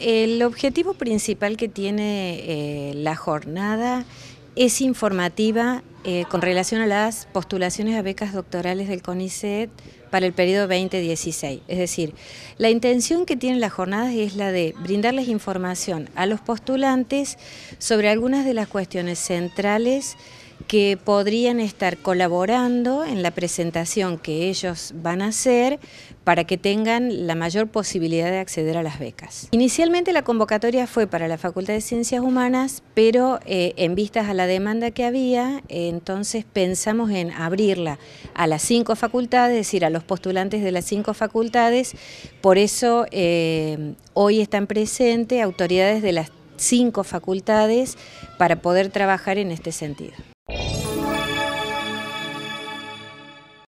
El objetivo principal que tiene eh, la jornada es informativa eh, con relación a las postulaciones a becas doctorales del CONICET para el periodo 2016. Es decir, la intención que tienen las jornadas es la de brindarles información a los postulantes sobre algunas de las cuestiones centrales que podrían estar colaborando en la presentación que ellos van a hacer para que tengan la mayor posibilidad de acceder a las becas. Inicialmente la convocatoria fue para la Facultad de Ciencias Humanas, pero eh, en vistas a la demanda que había, eh, entonces pensamos en abrirla a las cinco facultades, es decir, a los postulantes de las cinco facultades, por eso eh, hoy están presentes autoridades de las cinco facultades para poder trabajar en este sentido.